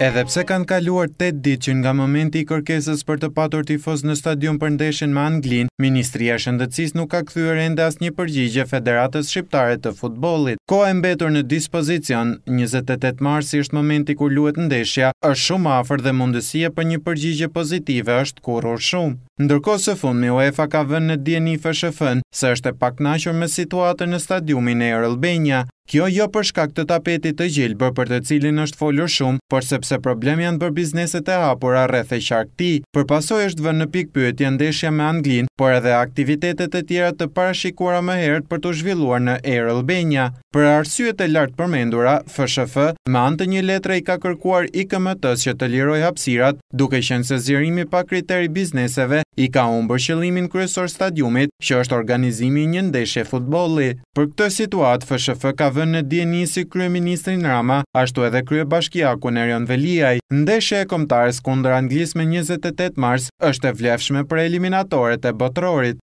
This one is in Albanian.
Edhe pse kanë kaluar 8 ditë që nga momenti i kërkesës për të patur tifoz në stadion për ndeshjen me Anglin, Ministria e Shëndetësisë nuk ka kthyer ende asnjë përgjigje Federatës Shqiptare të Futbollit. Koha e mbetur në dispozicion 28 marsi është momenti kur luhet ndeshja, është shumë afër dhe mundësia për një përgjigje pozitive është kurrë shumë. Ndërkohë së fundmi UEFA ka vënë në dieni FSHF-n se është e pakënaqur me situatën në stadiumin e Erlbenia. Kjo jo për shkak të tapetit të gjelbër për të cilin është folur shumë, por sepse problem janë për bizneset e hapura rreth e sharkti, për pasoj është vënë në pik pyet janë deshja me Anglin, por edhe aktivitetet e tjera të parashikuara më herët për të zhvilluar në Air Albania. Për arsyet e lartë përmendura, FSHF me anë të një letre i ka kërkuar IKMT-s që të liroj hapësirat, duke qenë se zirimi pa kriteri bizneseve i ka unë bërshëlimin qëllimin kryesor stadiumit, që është organizimi një ndeshje futbolli. Për këtë situatë, FSHF ka vënë në djeni si kryeministrin Rama, ashtu edhe krye bashkijaku në Rion Veliaj. Ndeshe e komtarës kundër Anglis me 28 mars është e vlefshme për eliminatorit e botrorit.